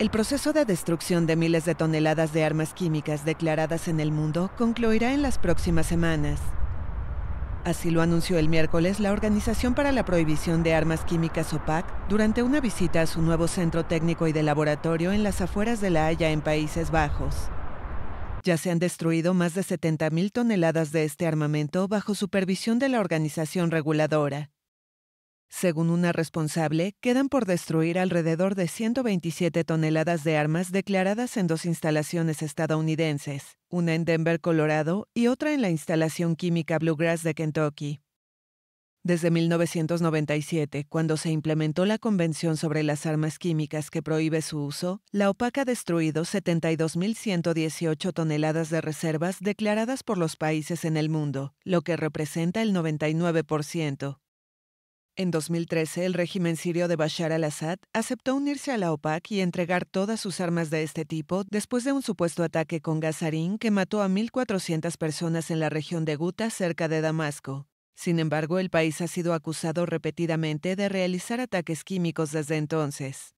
El proceso de destrucción de miles de toneladas de armas químicas declaradas en el mundo concluirá en las próximas semanas. Así lo anunció el miércoles la Organización para la Prohibición de Armas Químicas OPAC durante una visita a su nuevo centro técnico y de laboratorio en las afueras de La Haya en Países Bajos. Ya se han destruido más de 70.000 toneladas de este armamento bajo supervisión de la organización reguladora. Según una responsable, quedan por destruir alrededor de 127 toneladas de armas declaradas en dos instalaciones estadounidenses, una en Denver, Colorado, y otra en la instalación química Bluegrass de Kentucky. Desde 1997, cuando se implementó la Convención sobre las Armas Químicas que prohíbe su uso, la OPAC ha destruido 72.118 toneladas de reservas declaradas por los países en el mundo, lo que representa el 99%. En 2013, el régimen sirio de Bashar al-Assad aceptó unirse a la OPAC y entregar todas sus armas de este tipo después de un supuesto ataque con gasarín que mató a 1.400 personas en la región de Guta, cerca de Damasco. Sin embargo, el país ha sido acusado repetidamente de realizar ataques químicos desde entonces.